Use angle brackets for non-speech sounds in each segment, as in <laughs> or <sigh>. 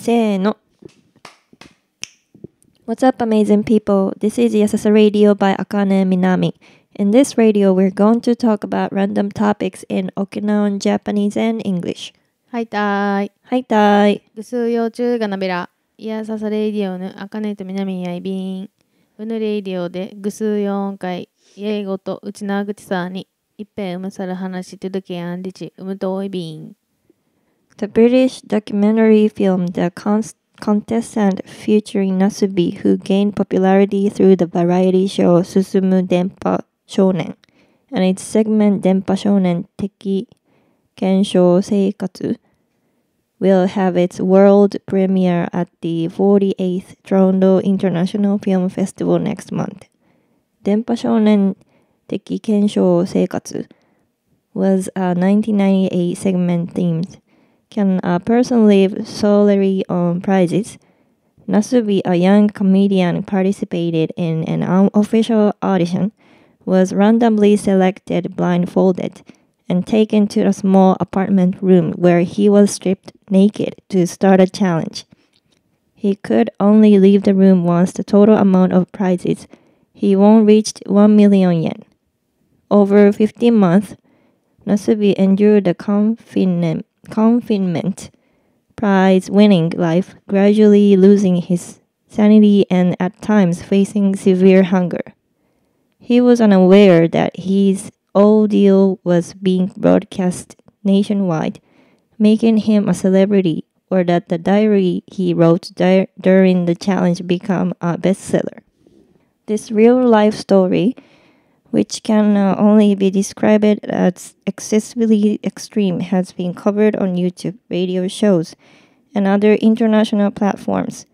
せーの。What's up, amazing people? This is Yasasa Radio by Akane Minami. In this radio, we're going to talk about random topics in Okinawan Japanese and English. はいたい。はいたい。ぐすうようちゅうがなべら。Yasasa Radio の a k あかねとみなみやいびん。うぬレイディオでぐすうよんかい。いえいごとうちなぐちさに。いっぺんうむさる話とどけやんりちうむとおいびん。The British documentary film The Const- contestant featuring Nasubi, who gained popularity through the variety show Susumu Denpa Shonen and its segment Denpa Shonen Teki Kensho Seikatsu, will have its world premiere at the 48th Toronto International Film Festival next month. Denpa Shonen Teki Kensho Seikatsu was a 1998 segment themed can a uh, person live solely on prizes? Nasubi, a young comedian, participated in an unofficial audition, was randomly selected blindfolded, and taken to a small apartment room where he was stripped naked to start a challenge. He could only leave the room once the total amount of prizes he won reached 1 million yen. Over 15 months, Nasubi endured the confinement confinement, prize winning life, gradually losing his sanity and at times facing severe hunger. He was unaware that his ordeal was being broadcast nationwide, making him a celebrity, or that the diary he wrote di during the challenge became a bestseller. This real life story which can uh, only be described as excessively extreme, has been covered on YouTube, radio shows, and other international platforms.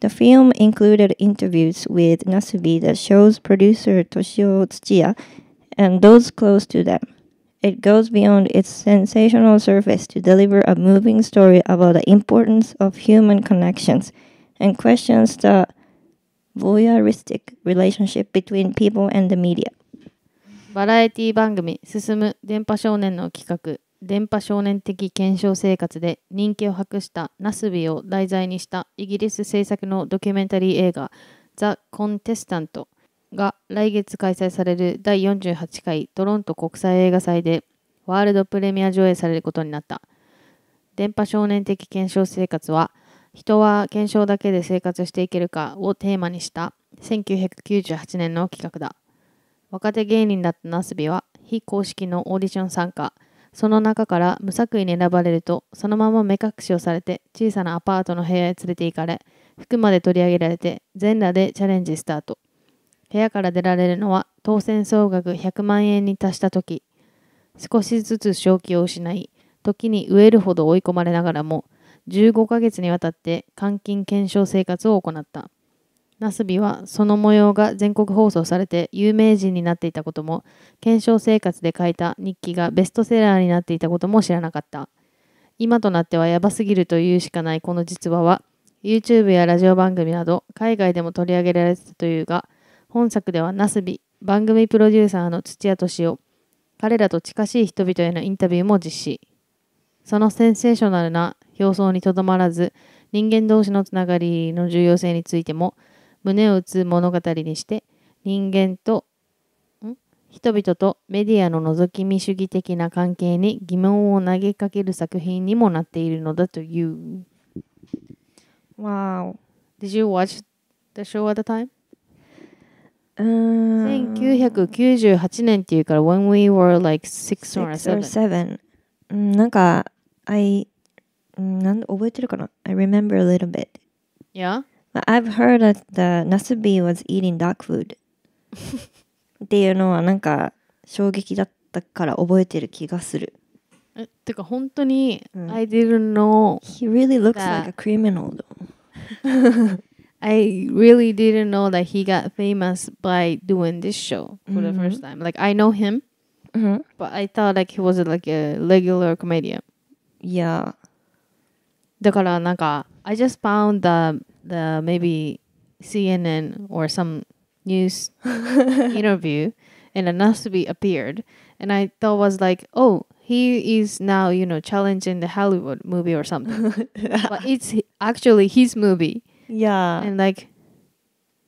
The film included interviews with Nasubi, the show's producer Toshio Tsuchiya, and those close to them. It goes beyond its sensational surface to deliver a moving story about the importance of human connections and questions the voyeuristic relationship between people and the media. バラエティ番組「進む電波少年」の企画「電波少年的検証生活」で人気を博したナスビを題材にしたイギリス制作のドキュメンタリー映画「ザ・コンテスタント」が来月開催される第48回トロント国際映画祭でワールドプレミア上映されることになった電波少年的検証生活は人は検証だけで生活していけるかをテーマにした1998年の企画だ若手芸人だったナスビは非公式のオーディション参加その中から無作為に選ばれるとそのまま目隠しをされて小さなアパートの部屋へ連れて行かれ服まで取り上げられて全裸でチャレンジスタート部屋から出られるのは当選総額100万円に達した時少しずつ正気を失い時に飢えるほど追い込まれながらも15ヶ月にわたって監禁検証生活を行ったナスビはその模様が全国放送されて有名人になっていたことも検証生活で書いた日記がベストセラーになっていたことも知らなかった今となってはやばすぎるというしかないこの実話は YouTube やラジオ番組など海外でも取り上げられてたというが本作ではナスビ番組プロデューサーの土屋敏夫彼らと近しい人々へのインタビューも実施そのセンセーショナルな表層にとどまらず人間同士のつながりの重要性についても胸を打つ物語にして人間と人々とメディアの覗き見主義的な関係に疑問を投げかける作品にもなっているのだという。Wow. Did you watch the show at the time? 1998年っていうから、when we were like six or seven. なんか、I なん覚えてるかな ?I remember a little bit. Yeah? I've heard that the Nasubi was eating dark food <laughs> っていうのはなんか衝撃だったから覚えてる気がする。えてか本当に、うん、I didn't know He really looks like a criminal though. <laughs> I really didn't know that he got famous by doing this show for the mm-hmm. first time. Like I know him, mm-hmm. but I thought like he was like a regular comedian. Yeah. だからなんか I just found that the maybe CNN or some news <laughs> interview, and Anasubi appeared, and I thought was like, oh, he is now you know challenging the Hollywood movie or something, <laughs> but it's actually his movie. Yeah, and like,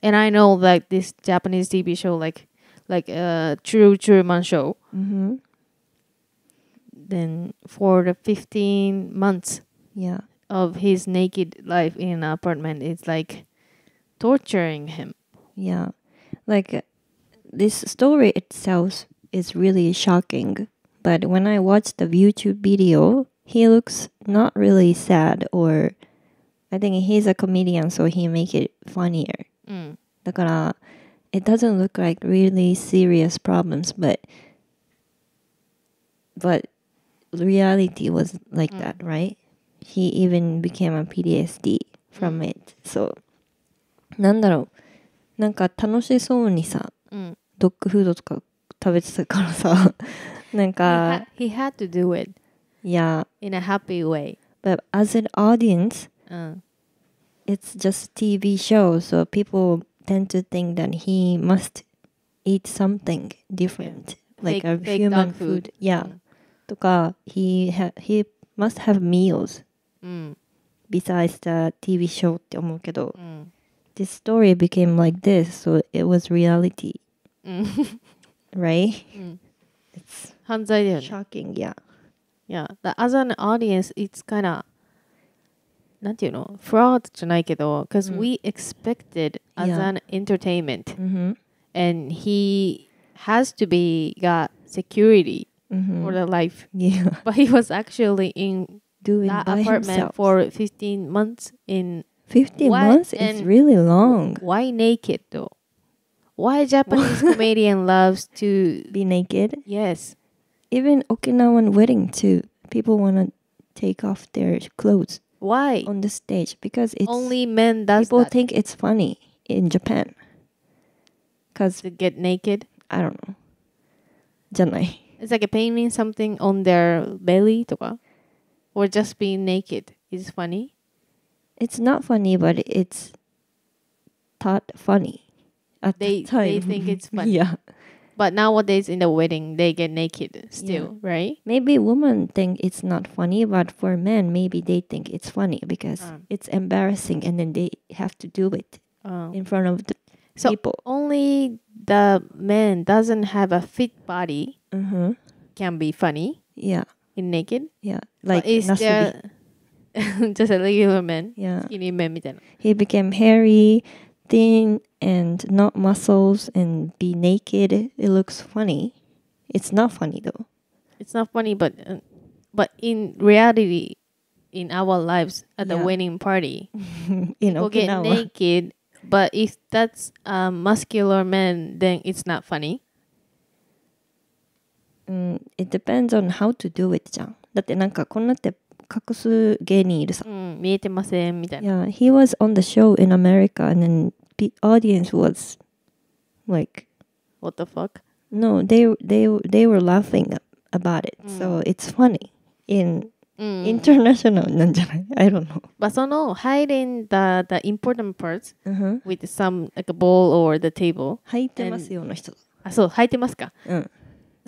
and I know like this Japanese TV show like like a uh, True True Man show. Mm-hmm. Then for the fifteen months, yeah, of his naked life in an apartment is like torturing him. Yeah. Like this story itself is really shocking, but when I watched the YouTube video, he looks not really sad or I think he's a comedian so he make it funnier. Mm. Uh, it doesn't look like really serious problems but but reality was like mm. that, right? he even became a PTSD from mm. it. So なんだろうなんか楽しそうにさ、うん、ドッグフードとか食べてたからさなんか <laughs> he, had to do it yeah in a happy way but as an audience、うん、it's mm. just TV show so people tend to think that he must eat something different like a human food yeah とか mm. ha he must have meals besides the TV show って思うけど、mm. this story became like this, so it was reality. Mm. <laughs> right? Mm. It's shocking. yeah. Yeah, the, as an audience, it's kind of なんていうの fraud じゃないけど because、うん、we mm. expected as yeah. an entertainment、mm hmm. and he has to be got security mm -hmm. for the life <laughs> yeah. but he was actually in doing that apartment himself. for 15 months in 15 why, months is really long. Why naked though? Why Japanese <laughs> comedian loves to be naked? Yes. Even Okinawan wedding too. People want to take off their clothes. Why? On the stage because it's only men does people that. think it's funny in Japan. Cuz to get naked? I don't know. It's like a painting something on their belly とか or just being naked is funny? It's not funny, but it's thought funny. At they the they think it's <laughs> funny. yeah. But nowadays in the wedding they get naked still, yeah. right? Maybe women think it's not funny, but for men maybe they think it's funny because ah. it's embarrassing and then they have to do it oh. in front of the so people. Only the man doesn't have a fit body mm-hmm. can be funny. Yeah naked? Yeah. Like, is there, <laughs> just a regular man. Yeah. Skinny man became hairy, thin, and not muscles, and be naked. It looks funny. It's not funny though. It's not funny, but uh, but in reality, in our lives at yeah. the wedding party, <laughs> in people Okinawa. get naked. But if that's a muscular man, then it's not funny mm, it depends on how to do it じゃんだってなんかこんなって隠す芸人いるさ、うん、見えてませんみたいな Yeah, he was on the show in America and then the audience was like What the fuck? No, they they they were laughing about it. Mm. So it's funny in mm. international I don't know. But その hiding the the important parts uh-huh. with some like a ball or the table 入ってますような人。あ、そう、入ってますか。うん。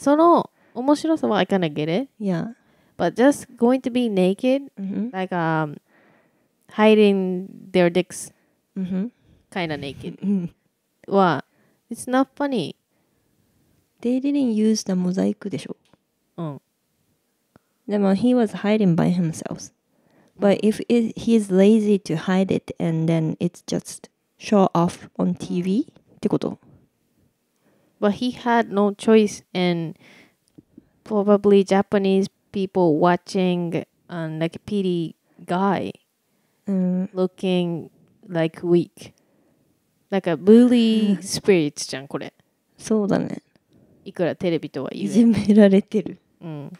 その面白さは I kind of get it. Yeah. But just going to be naked, mm-hmm. like um, hiding their dicks, mm-hmm. kind o naked, m it's not funny. They didn't use the mosaic でしょ。うん。でも、he was hiding by himself. But if it, he's lazy to hide it and then it's just show off on TV ってこと but he had no choice and probably Japanese people watching and um, like a PD guy mm. looking like weak like a bully <sighs> spirit. なんかブーリースピリッツじゃんこれそうだねいくらテレビとは言えいじめられてる、うん、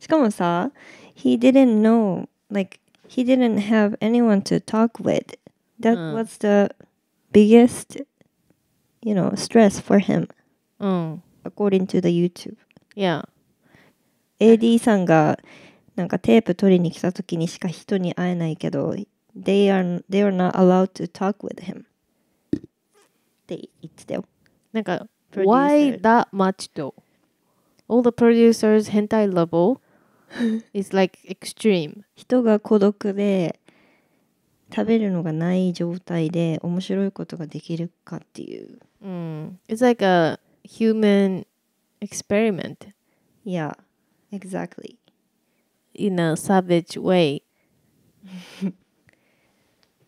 しかもさ he didn't know like he didn't have anyone to talk with That was the biggest you know stress for him うん。according to the YouTube。Yeah. AD さんがなんかテープ取りに来た時にしか人に会えないけど、they are, they are not allowed to talk with him。って言ってたよ。なんか、Producer. why that much though? All the producers' hentai level is like extreme. 人が孤独で食べるのがない状態で面白いことができるかっていう。Mm. It's like a human experiment yeah exactly in a savage way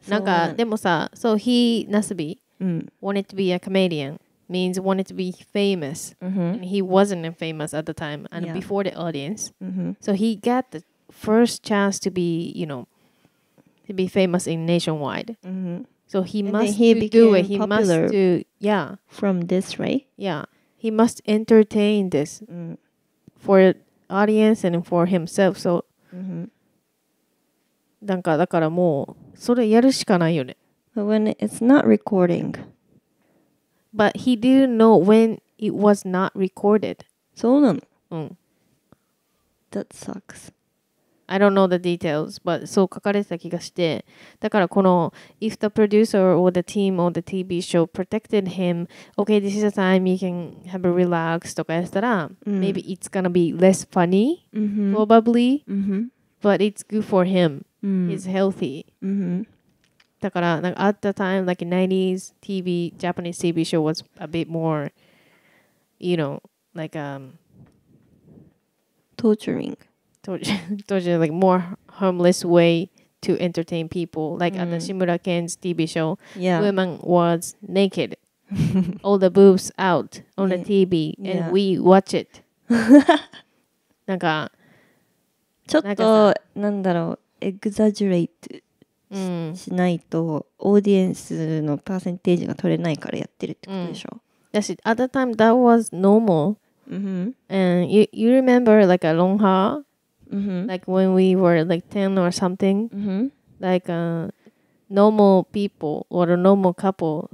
なんかでもさ、so <laughs> he, Nasubi, mm. wanted to be a comedian, means wanted to be famous. -hmm. And he wasn't famous at the time and yeah. before the audience. -hmm. So he got the first chance to be, you know, to be famous in nationwide. -hmm. So he and must he do it. He must do yeah from this right. Yeah, he must entertain this mm. for audience and for himself. So、mm hmm. なんかだからもうそれやるしかないよね。But when it's not recording. But he didn't know when it was not recorded. So mm. that sucks. I don't know the details, but そう書かれてた気がして、だからこの If the producer or the team or the TV show protected him, okay, this is a time you can have a relax とかやったら、mm. maybe it's gonna be less funny, mm -hmm. probably, mm -hmm. but it's good for him. Mm. He's healthy. Mm -hmm. だから、なんか at the time, like 90s TV, Japanese TV show was a bit more, you know, like um, torturing. 当時の <laughs> like more harmless way to entertain people. Like mm. at the mm. Shimura Ken's TV show, yeah. women was naked, <laughs> all the boobs out on the TV, and we watch it. なんかちょっとなんだろうエグザジュレイトしないと、オーディエンスのパーセンテージが取れないからやってるってことでしょ、うん、だし <laughs> mm. mm. at the time that was normal、mm hmm. and you, you remember like a long hair mm-hmm. like when we were like 10 or something mm-hmm. like uh, normal people or a normal couple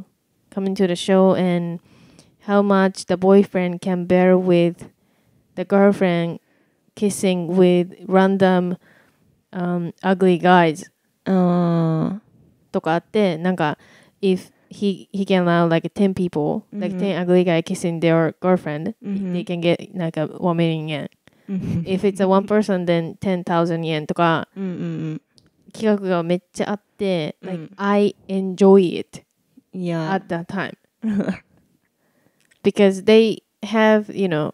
coming to the show and how much the boyfriend can bear with the girlfriend kissing with random um, ugly guys とかあってなんか uh, if he he can allow like 10 people mm-hmm. like 10 ugly guy kissing their girlfriend mm-hmm. they can get like a 1 million yen Mm-hmm. if it's a one person then 10,000 yen like, mm. I enjoy it yeah at that time <laughs> because they have you know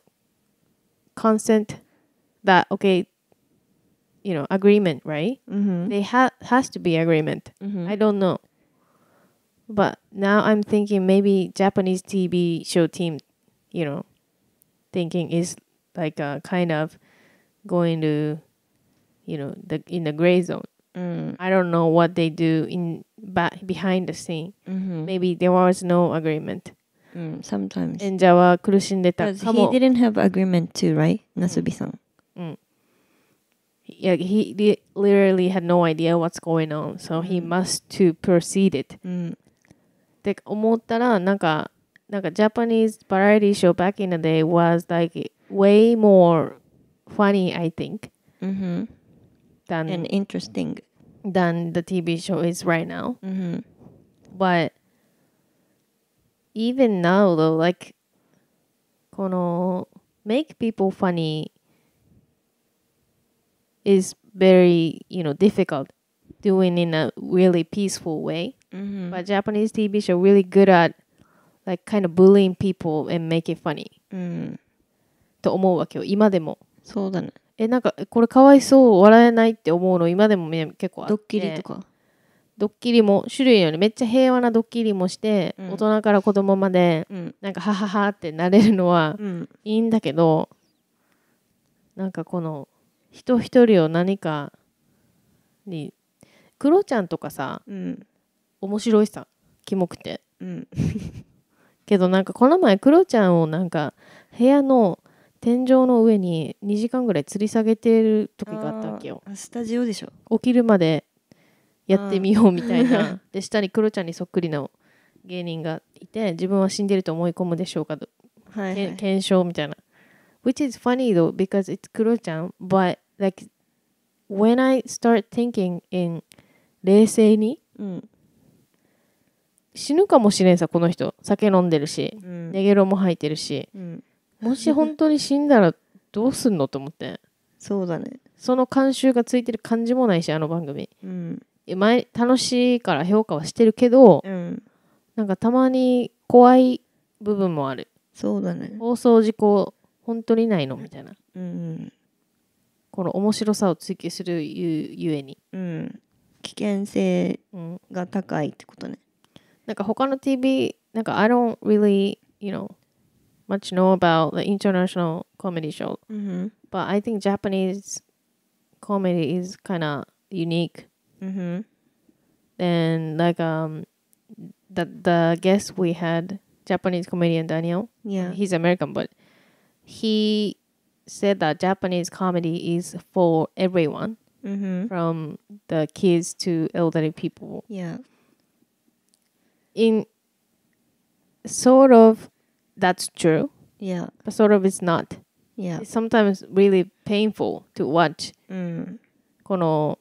consent that okay you know agreement right mm-hmm. they have has to be agreement mm-hmm. I don't know but now I'm thinking maybe Japanese TV show team you know thinking is like uh, kind of going to you know the in the gray zone mm. i don't know what they do in but behind the scene mm-hmm. maybe there was no agreement mm, sometimes and Jawa he didn't have agreement too right mm. nasubi-san mm. yeah he li- literally had no idea what's going on so he mm. must to proceed it って思ったらなんかなんか mm. Japanese variety show back in the day was like way more funny, I think, mm-hmm. than and interesting than the TV show is right now. Mm-hmm. But even now, though, like, kono make people funny is very you know difficult doing in a really peaceful way. Mm-hmm. But Japanese TV show really good at like kind of bullying people and make it funny. Mm. と思うわけよ今でもそうだねえなんかこれかわいそう笑えないって思うの今でも結構あってドッキリとかドッキリも種類よりめっちゃ平和なドッキリもして、うん、大人から子供まで、うん、なんかハハハってなれるのは、うん、いいんだけどなんかこの人一人を何かにクロちゃんとかさ、うん、面白いさキモくて、うん、<laughs> けどなんかこの前クロちゃんをなんか部屋の天井の上に2時間ぐらい吊り下げてる時があったわけよスタジオでしょ起きるまでやってみようみたいな <laughs> で下にクロちゃんにそっくりの芸人がいて自分は死んでると思い込むでしょうかと、はいはい、検証みたいな which is funny though because it's クロちゃん but like when I start thinking in 冷静に、うん、死ぬかもしれんさこの人酒飲んでるし、うん、ネゲロも吐いてるし、うんもし本当に死んだらどうすんのと思ってそうだねその慣習がついてる感じもないしあの番組、うん、前楽しいから評価はしてるけど、うん、なんかたまに怖い部分もあるそうだね放送事故本当にないのみたいな、うん、この面白さを追求するゆゆえに、うん、危険性が高いってことね、うん、なんか他の TV なんか I don't really you know much know about the international comedy show, mm-hmm. but I think Japanese comedy is kind of unique. Mm-hmm. And like um, the the guest we had, Japanese comedian Daniel. Yeah, he's American, but he said that Japanese comedy is for everyone, mm-hmm. from the kids to elderly people. Yeah. In sort of that's true. Yeah. But sort of it's not. Yeah. It's sometimes really painful to watch. うん。この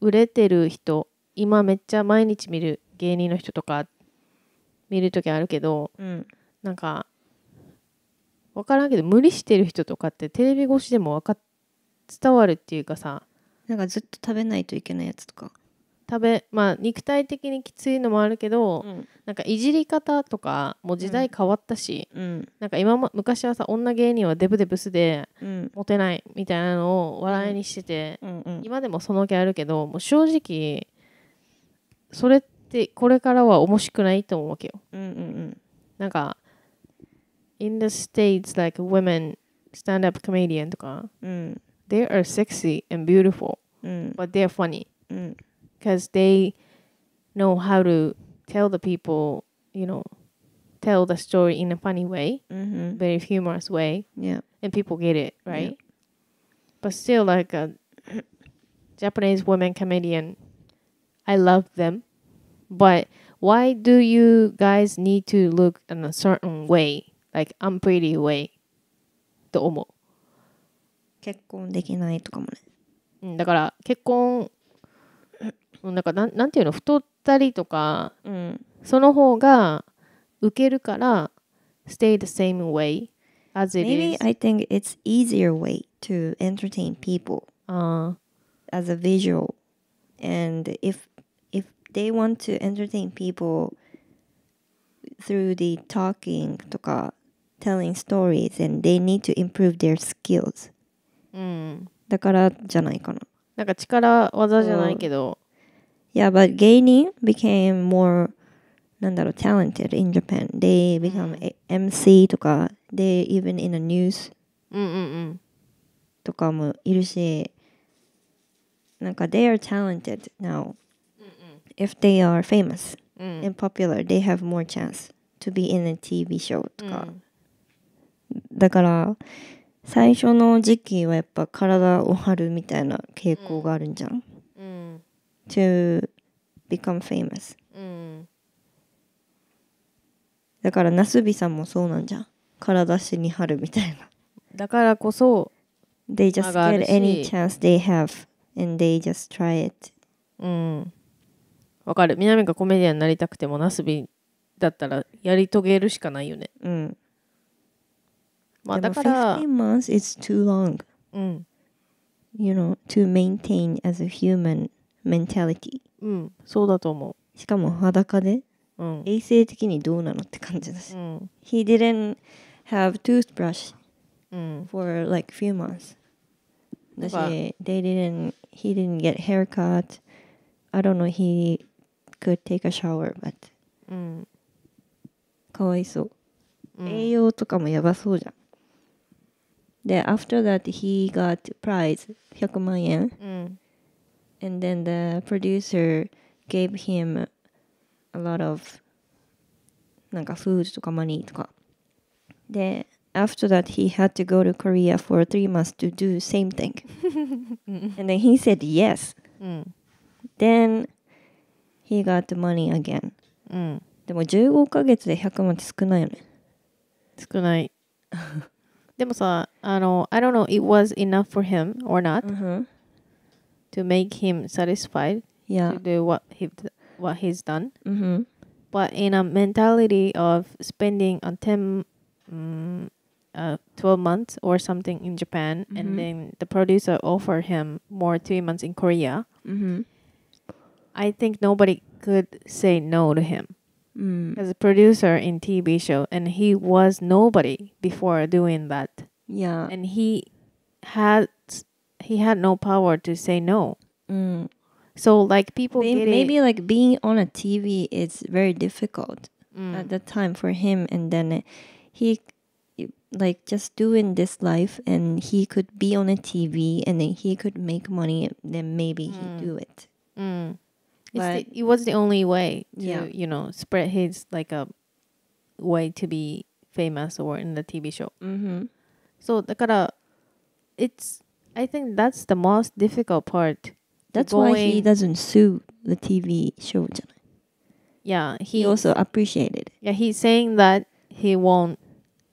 売れてる人、今めっちゃ毎日見る芸人の人とか見る時あるけど、うん、なんか分からんけど無理してる人とかってテレビ越しでもわか伝わるっていうかさなんかずっと食べないといけないやつとか食べまあ肉体的にきついのもあるけど、うん、なんかいじり方とかもう時代変わったし、うん、なんか今も昔はさ女芸人はデブデブスで、うん、モテないみたいなのを笑いにしてて、うんうんうん、今でもその気あるけどもう正直それってこれからは面白くないと思うわけよ。うんうんうん、なんか In the States like women stand up comedian とか、うん、They are sexy and beautiful、うん、but they're funny、うん because they know how to tell the people, you know, tell the story in a funny way, mm-hmm. very humorous way. Yeah. And people get it, right? Yeah. But still, like a uh, <coughs> Japanese woman comedian, I love them. But why do you guys need to look in a certain way, like unpretty way? と思う。結婚できないとかもね。だから結婚なんかなんなんていうの太ったりとか、うん、その方が受けるから stay the same way as it Maybe is. I think it's easier way to entertain people uh. as a visual and if if they want to entertain people through the talking とか telling stories and they need to improve their skills、うん、だからじゃないかななんか力技じゃないけど、Yeah, but Gaini became more なんだろう talented in Japan. They become a MC とか they even in the news うんうんうんとかもいるしなんか they are talented now. If they are famous and popular, they have more chance to be in a TV show とか。だから最初の時期はやっぱ体を張るみたいな傾向があるんじゃん to become famous、うん、だからなすびさんもそうなんじゃん体しに貼るみたいなだからこそ They just get any chance they have and they just try it うんわかる南がコメディアンになりたくてもなすびだったらやり遂げるしかないよねうんまあだから15 months is too long うん you know, to maintain as a human メンタリティうんそうだと思うしかも裸でうん衛生的にどうなのって感じだし、うん He didn't have toothbrush うん for like few months だし they didn't he didn't get haircut I don't know he could take a shower but うんかわいそう、栄養とかもやばそうじゃんで after that he got prize 100万円うん and then the producer gave him a lot of なんか food とか money Then after that he had to go to Korea for three months to do same thing <laughs> and then he said yes. Mm. Then he got the money again、うん、でも15ヶ月で100万って少ないよね少ない mm. <laughs> でもさあの I don't know it was enough for him or not、うん uh-huh to make him satisfied yeah. to do what he what he's done. Mm-hmm. But in a mentality of spending a ten, um, uh, twelve months or something in Japan, mm-hmm. and then the producer offer him more three months in Korea. Mm-hmm. I think nobody could say no to him mm. as a producer in TV show, and he was nobody before doing that. Yeah, and he had he had no power to say no. Mm. So like people maybe, maybe like being on a TV is very difficult mm. at that time for him, and then he like just doing this life, and he could be on a TV, and then he could make money, then maybe mm. he do it. Mm. The, it was the only way to yeah. you know spread his like a way to be famous or in the TV show. Mm -hmm. So だから it's I think that's the most difficult part. That's why he doesn't sue the TV show. Yeah, he, he also appreciated. Yeah, he's saying that he won't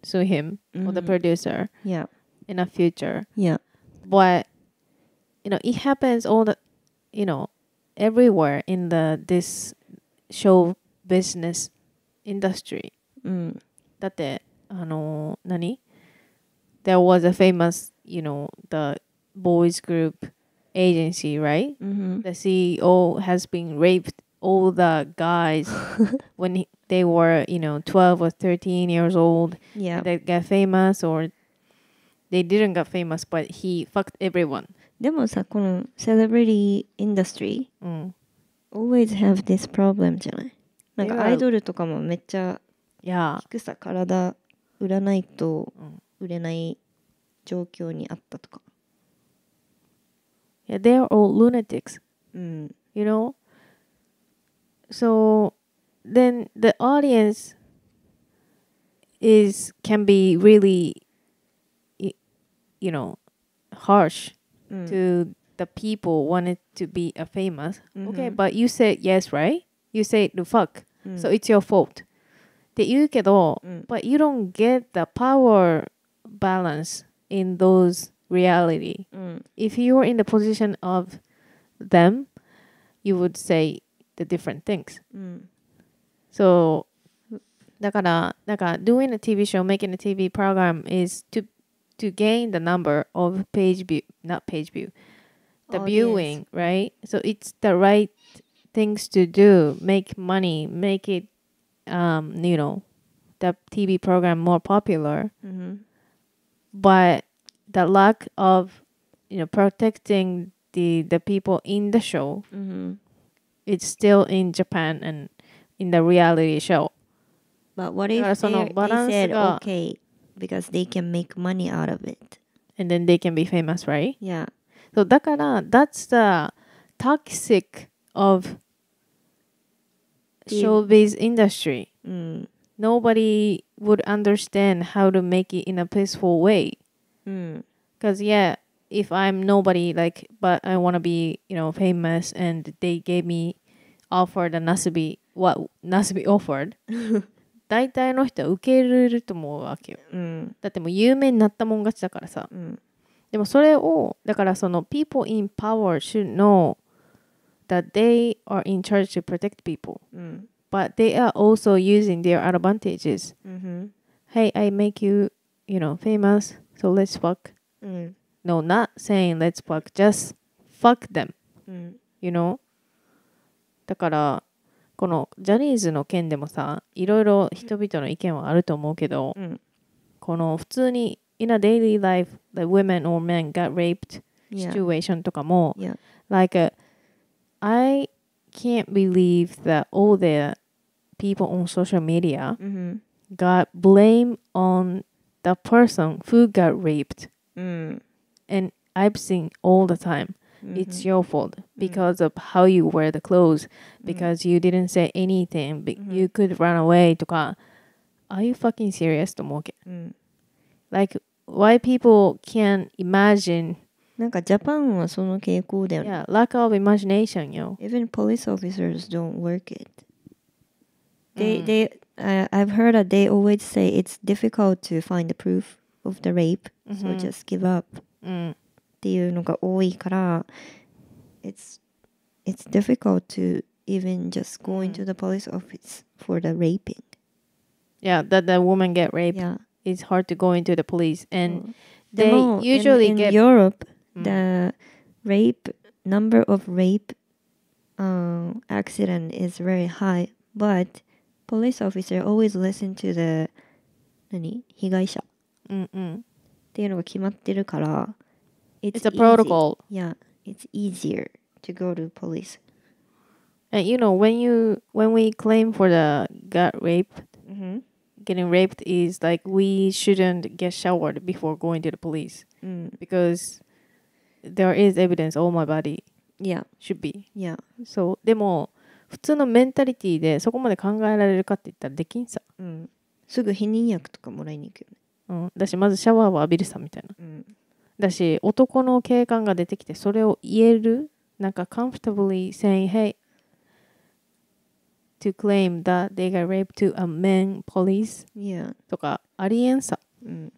sue him mm -hmm. or the mm-hmm. producer. Yeah, in the future. Yeah, but you know it happens all the, you know, everywhere in the this show business industry. Mm. だってあの何 There was a famous you know the boys group agency, right? Mm-hmm. The CEO has been raped all the guys <laughs> when he, they were, you know, 12 or 13 years old. Yeah. They got famous or they didn't get famous, but he fucked everyone. でもさ、この celebrity mm. always have this problem じゃないなんかアイドルとかもめっちゃ低さ体売らないと売れない状況にあったとか。yeah, they are all lunatics. Mm. You know. So, then the audience is can be really, you know, harsh mm. to the people wanted to be a famous. Mm -hmm. Okay, but you said yes, right? You said the fuck. Mm. So it's your fault. Mm. But you don't get the power balance in those reality. Mm. If you were in the position of them, you would say the different things. Mm. So, doing a TV show, making a TV program is to to gain the number of page view, not page view, the Audience. viewing, right? So it's the right things to do, make money, make it, um, you know, the TV program more popular. Mm-hmm. But the lack of you know protecting the the people in the show mm-hmm. it's still in japan and in the reality show but what if they, they said okay because they can make money out of it and then they can be famous right yeah so that's the toxic of showbiz industry mm. nobody would understand how to make it in a peaceful way Mm. Cause yeah, if I'm nobody, like, but I want to be, you know, famous, and they gave me offer the nasubi what nasubi offered. <laughs> 大体の人は受け入れると思うわけよ、うん、だってもう有名になったもん勝ちだからさ、うん、でもそれをだからその people in power should know that they are in charge to protect people、うん、but they are also using their advantages、mm mm-hmm. hey I make you you know famous So let's fuck. Mm. No, not saying let's fuck, just fuck them. Mm. You know? だから、このジャニーズの件でもさ、いろいろ人々の意見はあると思うけど、うん、この普通に in a daily life t h e women or men got raped situation とかも、yeah. like a, I can't believe that all the people on social media mm-hmm. got blame on the person who got raped. Mm. And I've seen all the time. Mm -hmm. It's mm-hmm. your fault mm. because of how you wear the clothes, mm. because you didn't say anything, but mm-hmm. you could run away are you fucking serious? Mm. Like why people can't imagine なんかジャパンはその傾向だよね。Yeah, lack of imagination, yo. Even police officers don't work it. They,、mm. they I, I've heard that they always say it's difficult to find the proof of the rape, so mm-hmm. just give up うんっていうのが多いから、it's mm. it's difficult to even just go mm. into the police office for the raping. yeah that the woman get raped Yeah. it's hard to go into the police and they usually in, in get Europe, mm. the rape number of rape uh, accident is very high, but police officer always listen to the 何被害者っうんうん。ていうのが決まってるから It's a protocol. Yeah, it's easier to go to police And you know, when you when we claim for the got raped, Mhm. getting raped is like we shouldn't get showered before going to the police mm. because there is evidence. all oh, my body Yeah, should be yeah. so. でも普通のメンタリティーでそこまで考えられるかって言ったらできんさ、うん、すぐ避妊薬とかもらいに行くよね、うん、だしまずシャワーを浴びるさみたいな、うん、だし男の警官が出てきてそれを言えるなんか comfortably saying hey to claim that they got raped to a man police、yeah. とかありえんさ、うん、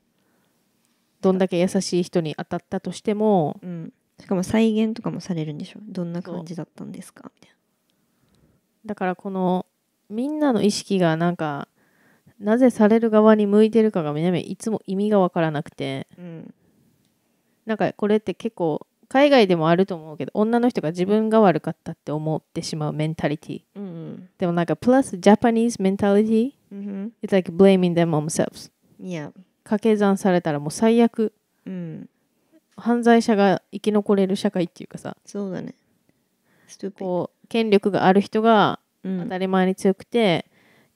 どんだけ優しい人に当たったとしても、うん、しかも再現とかもされるんでしょどんな感じだったんですかみたいなだからこのみんなの意識がなんかなぜされる側に向いてるかが南いつも意味が分からなくて、うん、なんかこれって結構海外でもあると思うけど女の人が自分が悪かったって思ってしまうメンタリティ、うん、でもなんかプラスジャパニーズメンタリティ、うん、It's like blaming them on themselves、yeah. 掛け算されたらもう最悪、うん、犯罪者が生き残れる社会っていうかさそうだねこ権力がある人が当たり前に強くて、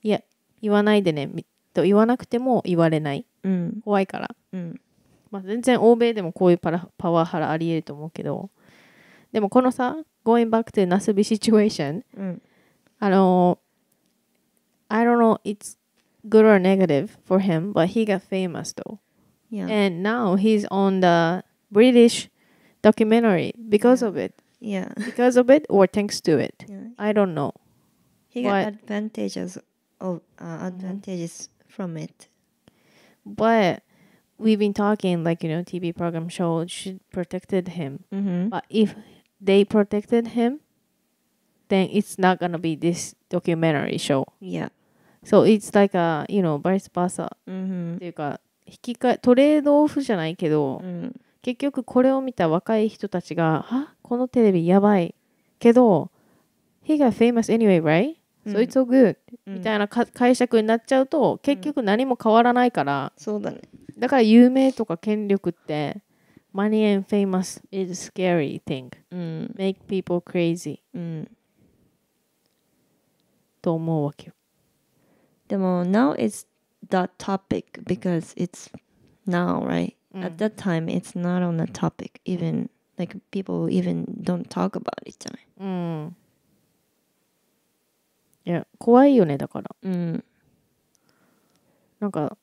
いや言わないでねと言わなくても言われない、うん、怖いから、うんまあ、全然欧米でもこういうパラパワハラありえると思うけどでもこのさ going back to ナスビ situation、あの I don't know it's good or negative for him but he got famous though yeah. and now he's on the British documentary because of it Yeah. because of it or thanks to it. Yeah. I don't know. He got advantages of uh, advantages from it. But we've been talking like you know TV program show should protected him. Mm-hmm. But if they protected him, then it's not gonna be this documentary show. Yeah. So it's like a you know vice versa っ Mm-hmm. ていうか引き換えトレードオフじゃないけど、結局これを見た若い人たちが「はこのテレビやばいけど He got famous anyway, right? So it's all good、うん、みたいな解釈になっちゃうと結局何も変わらないから、うん、そうだねだから有名とか権力って Money and famous is a scary thing、うん、make people crazy、うん、と思うわけよでも now it's that topic because it's now right、うん、at that time it's not on the topic even like people even don't talk about it じゃないうんいや怖いよねだからうんなんか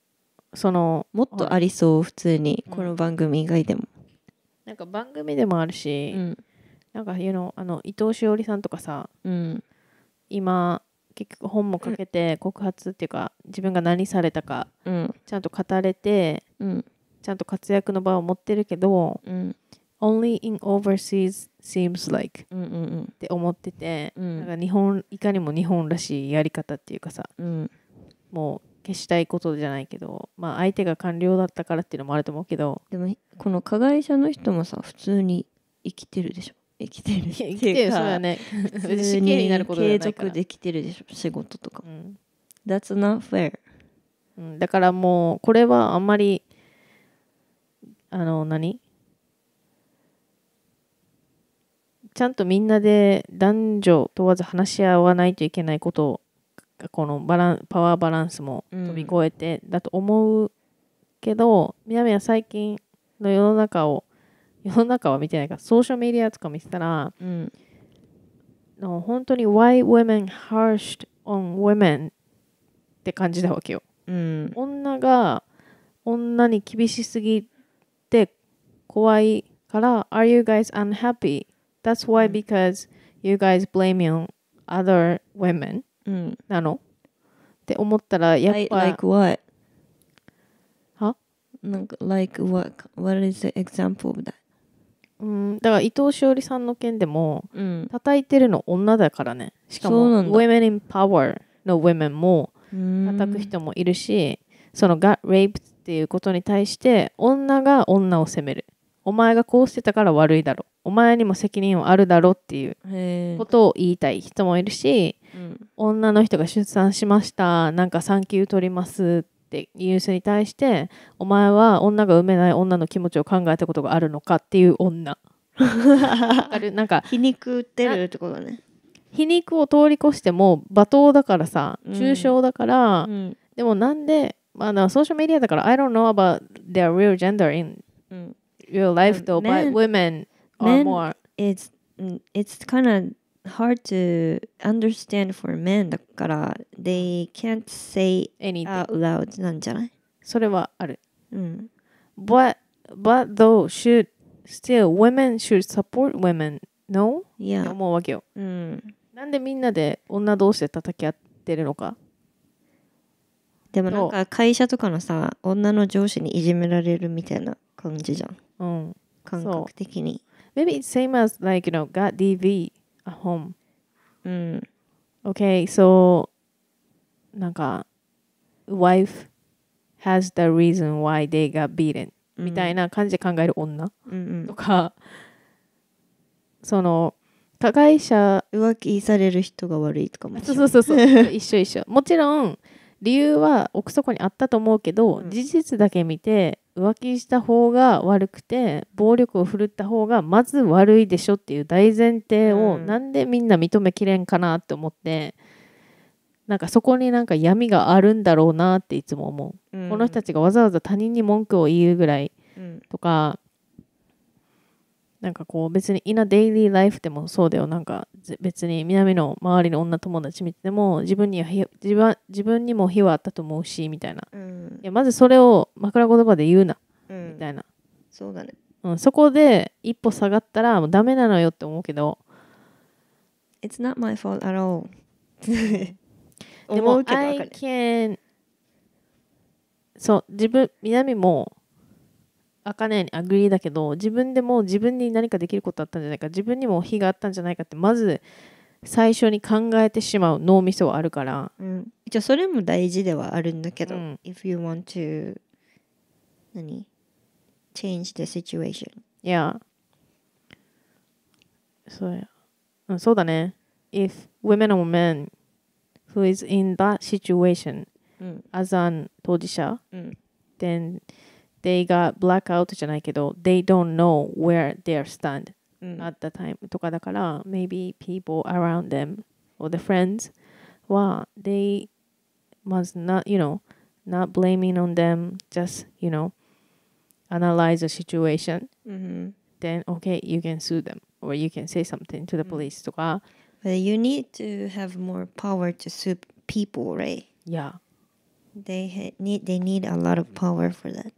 そのもっとありそう普通に、この番組以外でもなんか番組でもあるし、うん、なんか you あの伊藤詩織さんとかさ、うん、今結局本もかけて告発っていうか、自分が何されたか、ちゃんと語れて、ちゃんと活躍の場を持ってるけど、only in overseas seems like、うんうんうん、って思ってて、うん、なんか日本いかにも日本らしいやり方っていうかさ、うん、もう消したいことじゃないけど、まあ、相手が官僚だったからっていうのもあると思うけどでもこの加害者の人もさ普通に生きてるでしょ生きてるっていうかそうだね普通に継続できてるでしょ仕事とか、うん、That's not fair、うん、だからもうこれはあんまりあの何ちゃんとみんなで男女問わず話し合わないといけないことをこのバランパワーバランスも飛び越えてだと思うけど、みなみや最近の世の中を世の中は見てないからソーシャルメディアとか見てたら、うん、の本当に「Why women harshed on women」って感じたわけよ。うん、女が女に厳しすぎて怖いから「Are you guys unhappy?」That's why because you guys blaming other women なのって思ったらやっぱ Like what? はなんか Like what? What is the example of that? うんだから伊藤詩織さんの件でもうん叩いてるの女だからねしかそうもなんだ Women in Power の Women も叩く人もいるし、その got raped っていうことに対して女が女を責めるお前がこうしてたから悪いだろお前にも責任はあるだろっていうことを言いたい人もいるし、うん、女の人が出産しましたなんか産休取りますってニュースに対してお前は女が産めない女の気持ちを考えたことがあるのかっていう女 <laughs> なんか皮肉ってるってことね皮肉を通り越しても罵倒だからさ中傷だから、うんうん、でもなんでまあソーシャルメディアだから I don't know about their real gender in、real life though、but women men, more. It's, it's kind of hard to understand for men だから they can't say anything out loud なんじゃないそれはある。うん。But, but though should still women should support women no? Yeah. うわけよ。うん。なんでみんなで女同士で叩き合ってるのかでもなんか会社とかのさ女の上司にいじめられるみたいな感じじゃん。うん。感覚的に。Maybe it's same as like, you know, got DV at home. うん。Okay, so なんか wife has the reason why they got beaten、みたいな感じで考える女、うんうん、とか、その加害者浮気される人が悪いとかもそうそうそうそう <laughs> 一緒一緒もちろん理由は奥底にあったと思うけど、うん、事実だけ見て浮気した方が悪くて暴力を振るった方がまず悪いでしょっていう大前提を、なんでみんな認めきれんかなって思ってなんかそこになんか闇があるんだろうなっていつも思う、うん、この人たちがわざわざ他人に文句を言うぐらいとか、なんかこう別にイナデイリーライフでもそうだよなんか別に南の周りの女友達見ても自分には自分自分にも火はあったと思うしみたいな、うん、いやまずそれを枕言葉で言うな、うん、みたいなそうだね、うん、そこで一歩下がったらもうダメなのよって思うけど It's not my fault at all <laughs> でも I can そう自分南もあかねにアグリーだけど自分でも自分に何かできることあったんじゃないか自分にも非があったんじゃないかってまず最初に考えてしまう脳みそはあるから、うん、じゃあそれも大事ではあるんだけど、うん、if you want to 何 change the situation いやそうや、うん、そうだね if women or men who is in that situation、うん、as an 当事者、うん、then they got blackout じゃないけど they don't know where they are stand mm. at the time とかだから maybe people around them or the friends は they must not you know not blaming on them just you know analyze the situation、mm hmm. then okay you can sue them or you can say something to the mm. police とか But you need to have more power to sue people right yeah they need they need a lot of power for that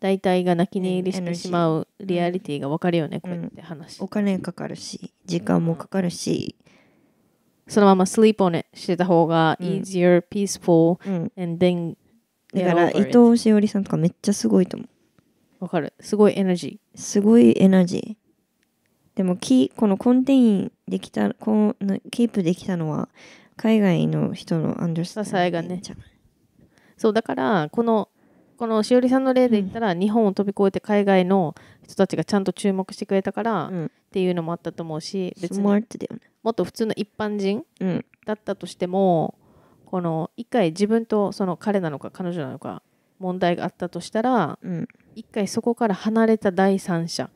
大体が泣き寝入りしてしまうリアリティが分かるよね、これって話、お金かかるし時間もかかるし、そのまま sleep on it してた方が easier、peaceful、and then だから伊藤しおりさんとかめっちゃすごいと思うわかるすごいエナジーすごいエナジーでもキこのコンテインできたこのキープできたのは海外の人のアンダースタンドがねそうだからこのこのしおりさんの例で言ったら、日本を飛び越えて海外の人たちがちゃんと注目してくれたからっていうのもあったと思うし、別にもっと普通の一般人だったとしても、この一回自分とその彼なのか彼女なのか問題があったとしたら、一回そこから離れた第三者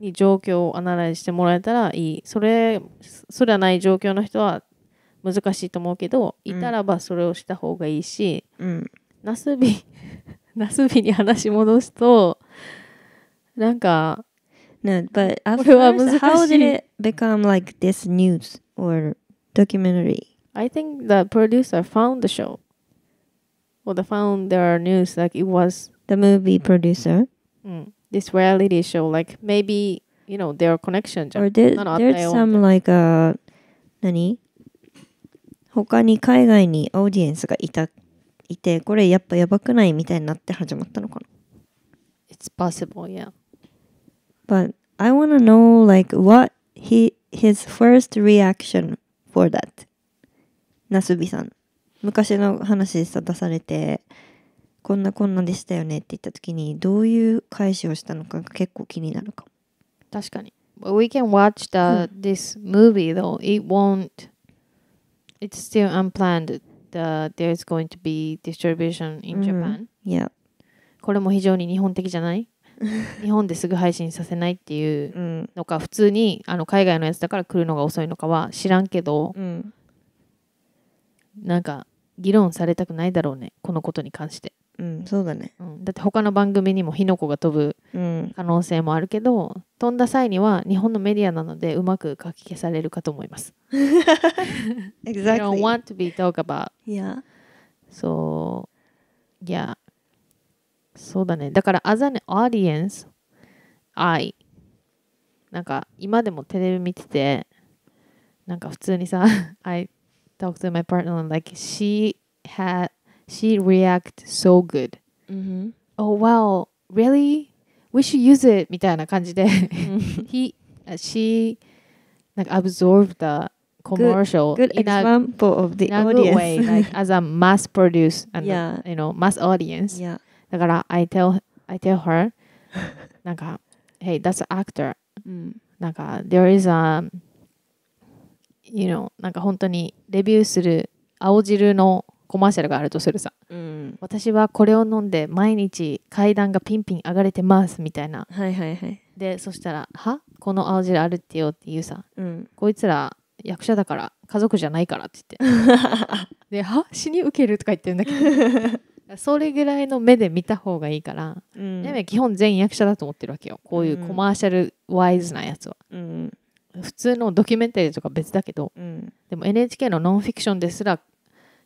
に状況をアナライズしてもらえたらいいそれそれはない状況の人は難しいと思うけどいたらばそれをした方がいいし、なすびラスビに話戻すと、なんか、No, but after how did it become like this news or documentary? I think the producer found the show. w e t h e found their news like it was the movie producer. Mm, this reality show, like maybe you know their connection. Or did there's some like a 何他に海外にオーディエンスがいたいてこれやっぱやばくないみたいになって始まったのかな It's possible, yeah. But I w a n n a know like what he his first reaction for that. なすびさん。昔の話さ出されてこんなこんなでしたよねって言った時にどういう返しをしたのか結構気になるかも。確かに。We can watch the, this movie though. It won't. It's still unplanned. t h there's going to be distribution in Japan、yeah. これも非常に日本的じゃない <laughs> 日本ですぐ配信させないっていうのか、普通にあの海外のやつだから来るのが遅いのかは知らんけど、うん、なんか議論されたくないだろうねこのことに関してうん、そうだね、うん、だって他の番組にも火の粉が飛ぶ可能性もあるけど、うん、飛んだ際には日本のメディアなのでうまく書き消されるかと思います。<laughs> exactly. You don't want to be talked about. Yeah. So, yeah. そうだね。だから、as an audience, I なんか今でもテレビ見ててなんか普通にさ <laughs> I talk to my partner like she had she react so good. hmm. oh wow really we should use it みたいな感じで mm-hmm. <laughs> he uh, she like absorbed the commercial good, good in example a, of the in a audience. good way like as a mass produce and yeah. you know mass audience yeah だから I tell I tell her なんか <laughs> hey that's an actor、うん、なんか mm. there is a you know なんか本当にレビューする青汁のコマーシャルがあるとするさ、うん、私はこれを飲んで毎日階段がピンピン上がれてますみたいな、はいはいはい、でそしたら「はこの青汁あるってよ」って言うさ、うん、こいつら役者だから家族じゃないからって言って <laughs> で「は死に受ける」とか言ってるんだけど <laughs> それぐらいの目で見た方がいいから、うん、や基本全員役者だと思ってるわけよこういうコマーシャルワイズなやつは、うん、普通のドキュメンタリーとか別だけど、うん、でも NHK のノンフィクションですら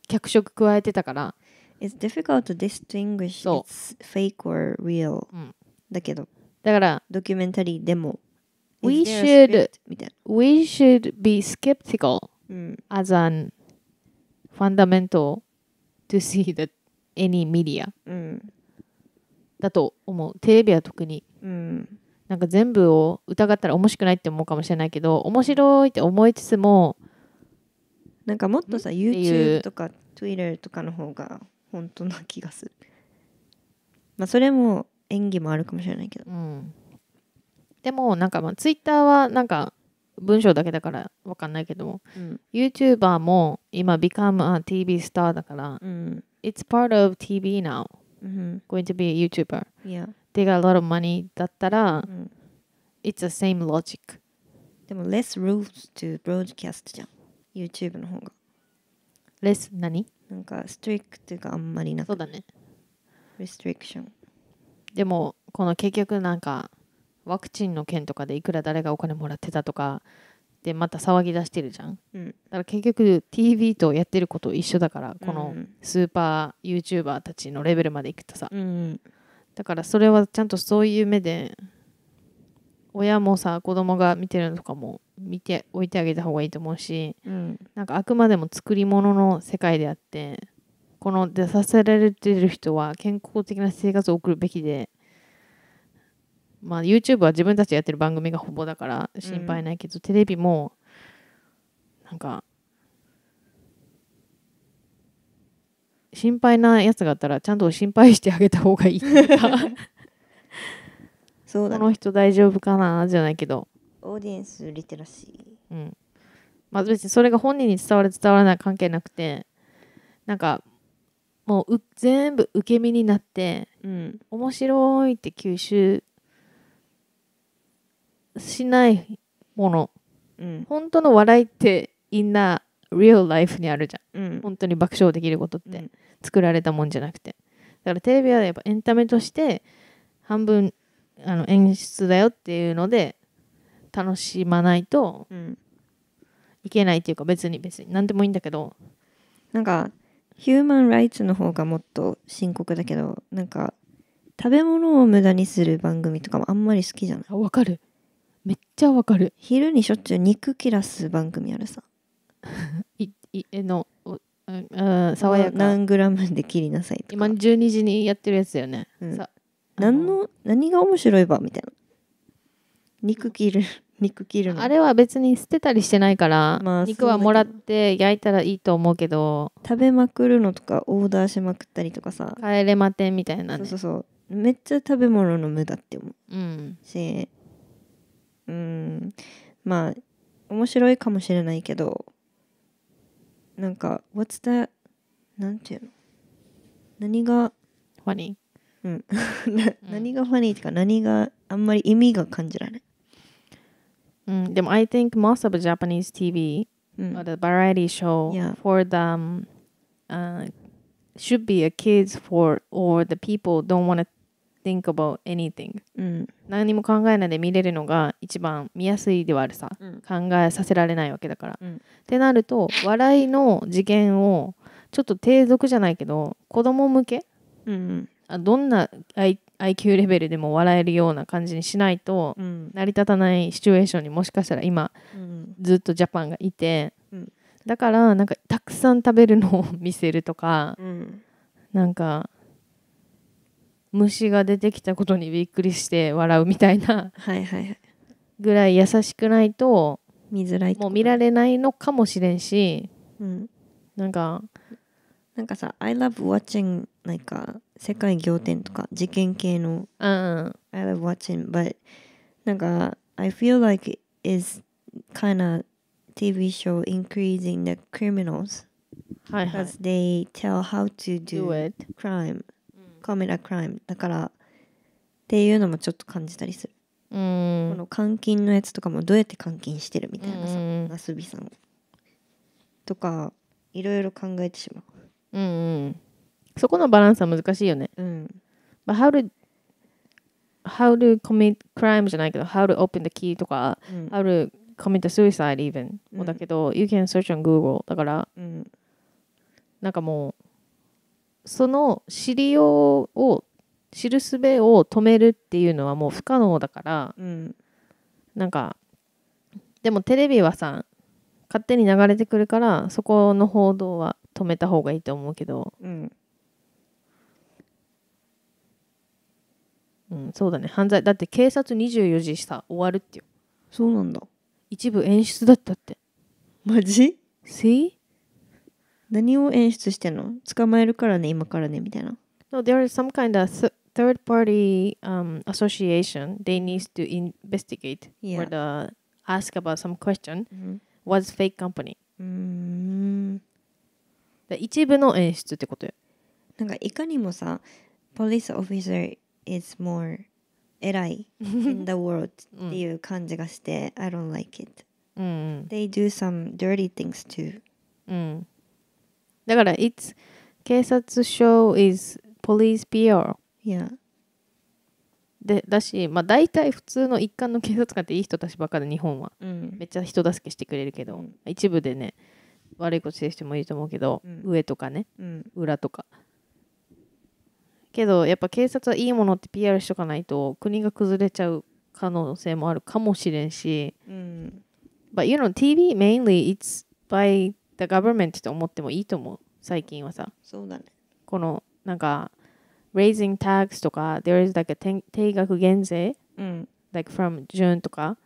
脚色加えてたから It's difficult to distinguish it's fake or real、うん、だけどだからドキュメンタリーでも We should We should be skeptical、うん、as an fundamental to see that any media、うん、だと思うテレビは特に、うん、なんか全部を疑ったら面白くないって思うかもしれないけど面白いって思いつつも、なんかもっとさ YouTube とか Twitter とかの方が本当な気がするまあそれも演技もあるかもしれないけど、うん、でもなんかまあ Twitter はなんか文章だけだから分かんないけども、うん、YouTuber も今 Become a TV star だから、うん、It's part of TV now、mm going to be a YouTuber yeah they got a lot of money だったら、うん、It's the same logic でも less rules to broadcast じゃん YouTube の方がレス何なんかストリックっていうかあんまりなそうだねレストリクションでもこの結局なんかワクチンの件とかでいくら誰がお金もらってたとかでまた騒ぎ出してるじゃんうんだから結局 TV とやってること一緒だからこのスーパー YouTuber たちのレベルまでいくとさうんだからそれはちゃんとそういう目で親もさ子供が見てるのとかも見ておいてあげた方がいいと思うし、うん、なんかあくまでも作り物の世界であってこの出させられてる人は健康的な生活を送るべきで、まあ、YouTube は自分たちやってる番組がほぼだから心配ないけど、うん、テレビもなんか心配なやつがあったらちゃんと心配してあげた方がいい <laughs> そうだ、ね、この人大丈夫かなじゃないけどオーディエンスリテラシー、うんまず別にそれが本人に伝わる伝わらない関係なくてなんかもう全部受け身になって、うん、面白いって吸収しないもの、うん、本当の笑いってインナーリアルライフにあるじゃん、うん、本当に爆笑できることって、うん、作られたもんじゃなくてだからテレビはやっぱエンタメとして半分あの演出だよっていうので楽しまないと、うん、いけないっていうか別に別に何でもいいんだけどなんかヒューマン・ライツの方がもっと深刻だけどなんか食べ物を無駄にする番組とかもあんまり好きじゃないわかるめっちゃわかる昼にしょっちゅう肉切らす番組あるさ <laughs> いいえのうん、爽やか何グラムで切りなさいとか今12時にやってるやつだよね、うん、さ何の何が面白いばみたいな肉切る <laughs> 肉切るのあれは別に捨てたりしてないから、まあ、肉はもらって焼いたらいいと思うけど食べまくるのとかオーダーしまくったりとかさ帰れまてんみたいな、ね、そうそうそうめっちゃ食べ物の無駄って思う、うん、しうんまあ面白いかもしれないけどなんか「What's t h なんていうの何がファニーうん <laughs> 何がファニーってか何があんまり意味が感じられないでも、I think most of Japanese TV、うん、or the variety show yeah. for the、um, uh, should be a kids for or the people don't want to think about anything、うん、何も考えないで見れるのが一番見やすいではあるさ、うん、考えさせられないわけだから、うん、ってなると笑いの次元をちょっと低俗じゃないけど子供向け、うん、あどんな IQ レベルでも笑えるような感じにしないと、うん、成り立たないシチュエーションにもしかしたら今、うん、ずっとジャパンがいて、うん、だからなんかたくさん食べるのを <laughs> 見せるとか、うん、なんか虫が出てきたことにびっくりして笑うみたいなぐらい優しくないと見づらいもう見られないのかもしれんし、うん、なんかなんかさ「I love watching なんか世界仰天とか事件系の、うん、I love watching but なんか I feel like is kinda TV show increasing the criminals はいはい because they tell how to do, do it. crime commit a crime だからっていうのもちょっと感じたりするこの監禁のやつとかもどうやって監禁してるみたいなさなすびさんとかいろいろ考えてしまううんうんそこのバランスは難しいよね。うん。But how to how to commit crime じゃないけど how to open the key とか、うん、how to commit suicide even、うん、もだけど you can search on Google だから、うん、なんかもうその知りようを知るすべを止めるっていうのはもう不可能だから、うん、なんかでもテレビはさ勝手に流れてくるからそこの報道は止めた方がいいと思うけど、うん、うん、そうだね犯罪だって警察24時さ終わるってよそうなんだ一部演出だったってマジ See? 何を演出してんの捕まえるからね今からねみたいな No, there is some kind of third party um, association they n e e d to investigate yeah. or the ask about some question mm-hmm. was fake company hmm. 一部の演出ってことなんかいかにもさ police officer is more 偉い in the world <laughs> っていう感じがして、I don't like it、うん、they do some dirty things too、うん、だから it's 警察署 is police p r e a yeah でだし、まあ、大体普通の一貫の警察官っていい人たちばっかで日本は、うん、めっちゃ人助けしてくれるけど、うん、一部でね悪いことしてる人もいると思うけど、うん、上とかね、うん、裏とか、けどやっぱ警察はいいものって PR しとかないと国が崩れちゃう可能性もあるかもしれんし、うん、But you know TV mainly it's by the government と思ってもいいと思う最近はさそうだねこのなんか raising tax とか there is like a 定額減税、うん、like from June とか、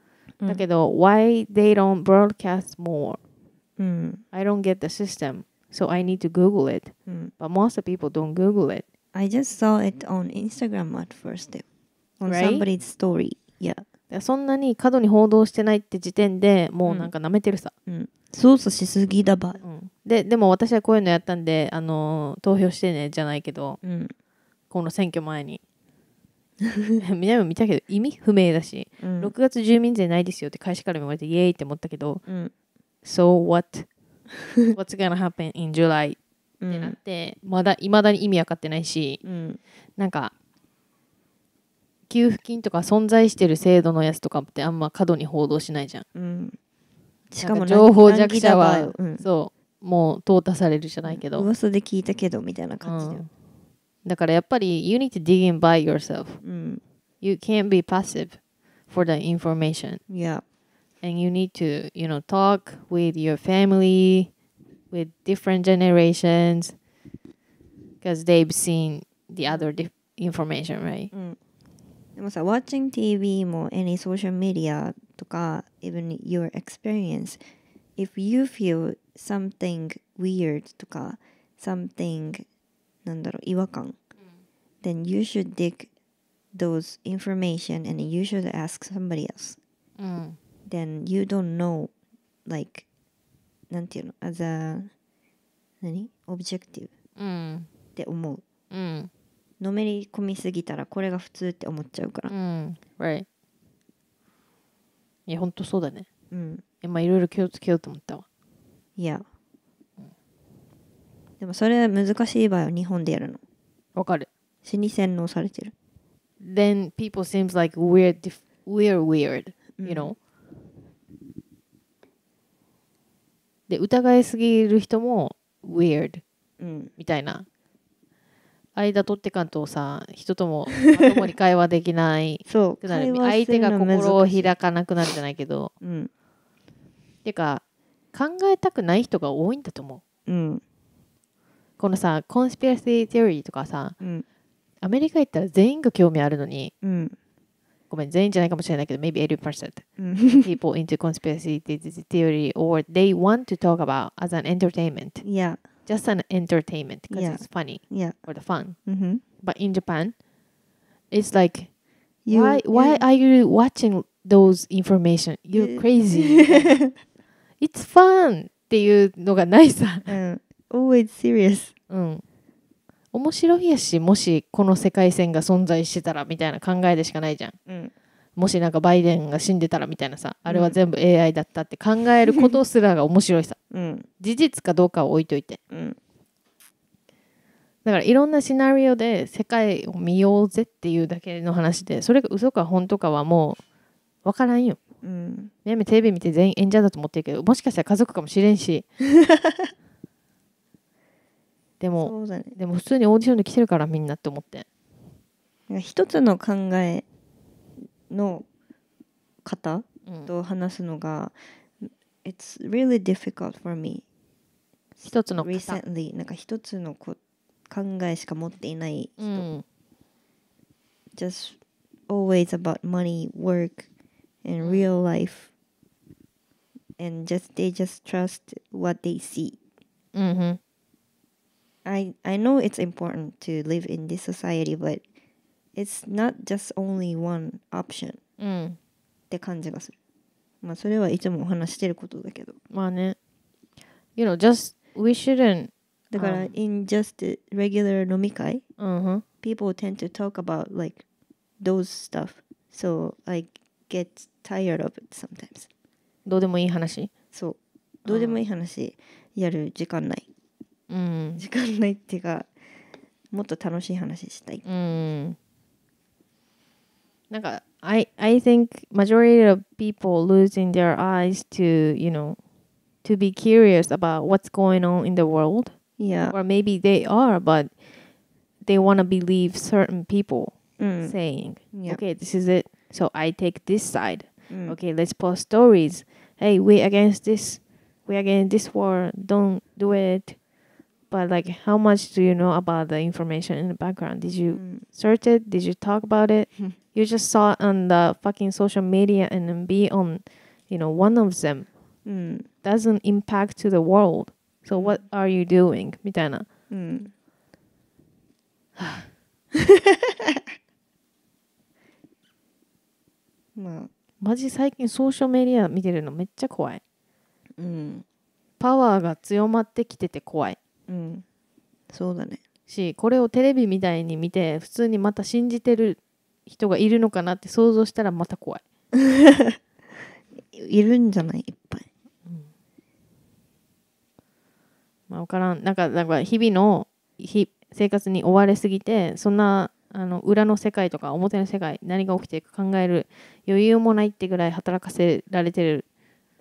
うん、だけど why they don't broadcast more、うん、I don't get the system so I need to Google it、うん、but most of people don't Google it I just saw it on Instagram at first. On somebody's story. Yeah. いやそんなに過度に報道してないって時点でもうなんか舐めてるさ、操作しすぎだば。うんででも私はこういうのやったんで、あの投票してねじゃないけどうん。この選挙前にみんなも見たけど意味不明だし、6月住民税ないですよって会社から言われてイエーイって思ったけど So what? What's gonna happen in July? ってなって、うん、まだいまだに意味分かってないし、うん、なんか給付金とか存在してる制度のやつとかってあんま過度に報道しないじゃん、うん、しかも情報弱者は、うん、そうもう淘汰されるじゃないけど噂で聞いたけどみたいな感じだだからやっぱり You need to dig in by yourself、You can't be passive for the information yeah and you need to you know talk with your family with different generations because they've seen the other information, right? Mm. でもさ、watching TV も any social media とか even your experience if you feel something weird とかなんだろう違和感、mm. then you should dig those information and you should ask somebody else、mm. then you don't know like なんていうの as a 何オブジェクティブ、うん、って思う、うん、のめり込みすぎたらこれが普通って思っちゃうから、うん、right いやほんとそうだねうんまあいろいろ気をつけようと思ったわいや、でもそれは難しい場合は日本でやるのわかる死に洗脳されてる Then people seems like w e i r d we're weird you know、で疑いすぎる人も weird、うん、みたいな間取ってかんとさ人ともまともに会話できない <laughs> くなる相手が心を開かなくなるじゃないけど、うん、てか考えたくない人が多いんだと思う、うん、このさコンスピラシー・テオリーとかさ、うん、アメリカ行ったら全員が興味あるのに、うん、ごめん、全員じゃないかもしれないけど、maybe 80% mm. <laughs> people into conspiracy theory or they want to talk about as an entertainment. Yeah. Just an entertainment because yeah. it's funny yeah. or the fun. Mm-hmm. But in Japan, it's like, you, why, why yeah. are you watching those information? You're crazy. <laughs> it's fun っていうのがないさ。うん。Always serious. うん。Mm. 面白いやしもしこの世界線が存在してたらみたいな考えでしかないじゃん、うん、もしなんかバイデンが死んでたらみたいなさあれは全部 AI だったって考えることすらが面白いさ、<laughs> うん、事実かどうかを置いといて、うん、だからいろんなシナリオで世界を見ようぜっていうだけの話でそれが嘘か本当かはもう分からんよ、うん、めテレビ見て全員演者だと思ってるけどもしかしたら家族かもしれんし <laughs> でも、ね、でも普通にオーディションで来てるからみんなって思って一つの考えの方と話すのが、うん、It's really difficult for me 一つの recently なんか一つのこ考えしか持っていない人、うん、just always about money work and real life and just they just trust what they see、うん I I know it's important to live in this society, but it's not just only one option うんって感じがする。まあそれはいつも話してることだけど。まあね You know just we shouldn't だから、um, in just the regular 飲み会、うんふん people tend to talk about like those stuff. So I get tired of it sometimes. どうでもいい話そう。どうでもいい話やる時間ない。うん、時間ないっていうかもっと楽しい話したい、うん、なんか I, I think majority of people losing their eyes to you know to be curious about what's going on in the world yeah or maybe they are but they want to believe certain people mm. saying okay this is it so i take this side mm. okay let's post stories hey we against this we against this war don't do it but like how much do you know about the information in the background did you mm. search it did you talk about it <laughs> you just saw it on the fucking social media and then be on you know one of them mm. doesn't impact to the world so what mm. are you doing みたいな、うん、まあマジ最近ソーシャルメディア見てるのめっちゃ怖い、うん、パワーが強まってきてて怖い <laughs> うんそうだねしこれをテレビみたいに見て普通にまた信じてる人がいるのかなって想像したらまた怖い <laughs> いるんじゃないいっぱい、うん、まあ分からんなんかなんか日々の日生活に追われすぎてそんなあの裏の世界とか表の世界何が起きていく考える余裕もないってぐらい働かせられてる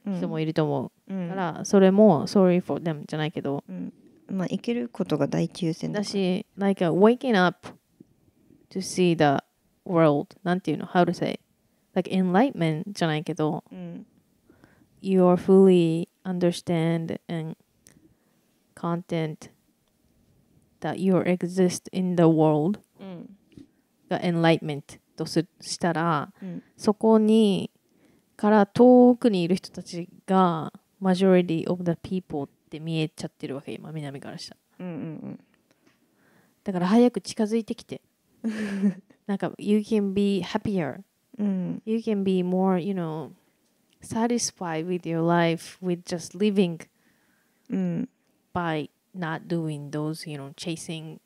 人もいると思う、うん、からそれも「sorry for them」じゃないけど、うんまあ、生きることが第一優先だし、like a waking up to see the world なんていうの how to say like enlightenment じゃないけど、うん、you are fully understand and content that you exist in the world、うん、が enlightenment としたら、うん、そこにから遠くにいる人たちが majority of the people って見えちゃってるわけ今南からしたうんうんうんだから早く近づいてきてなんか You can be happier、うん、You can be more you know satisfied with your life with just living、うん、by not doing those you know chasing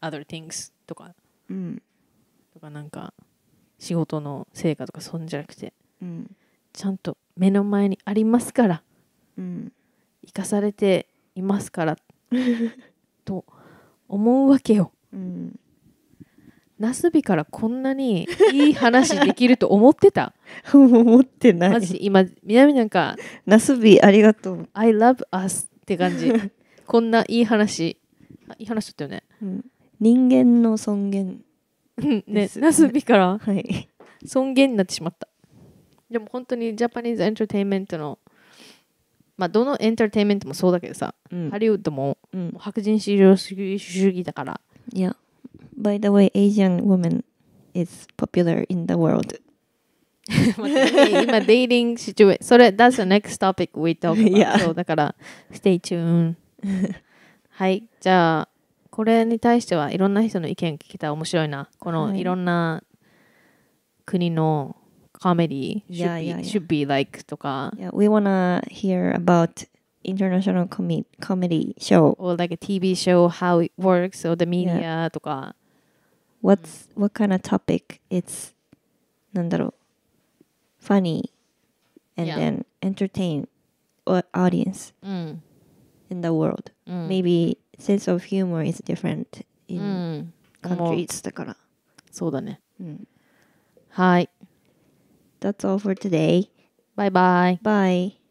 other things とか、うん、とかなんか仕事の成果とかそんじゃなくて、うん、ちゃんと目の前にありますから、うん生かされていますから <laughs> と思うわけよ。うんなすびからこんなにいい話できると思ってた <laughs> 思ってないマジ今南なんかなすびありがとう I love us って感じ <laughs> こんないい話いい話だったよね、うん、人間の尊厳ねなすびから、尊厳になってしまったでも本当にジャパニーズエンターテインメントのまあ、どのエンターテインメントもそうだけどさ、うん、ハリウッドも,、白人至上主義だから。いや、by the way, Asian woman is popular in the world. <laughs> 今、デイリングシチュエーそれ、that's the next topic we talk about. そうだから、stay tuned. <laughs> はい、じゃあ、これに対してはいろんな人の意見聞けたら面白いな。このいろんな国の comedy should be, yeah, yeah. should be like とか yeah we wanna hear about international com- comedy show or like a TV show how it works or the media yeah. とか what's mm. what kind of topic it's funny and yeah. then entertain audience mm. in the world mm. maybe sense of humor is different in mm. countries だからそうだね、うん、はい that's all for today. Bye bye. Bye.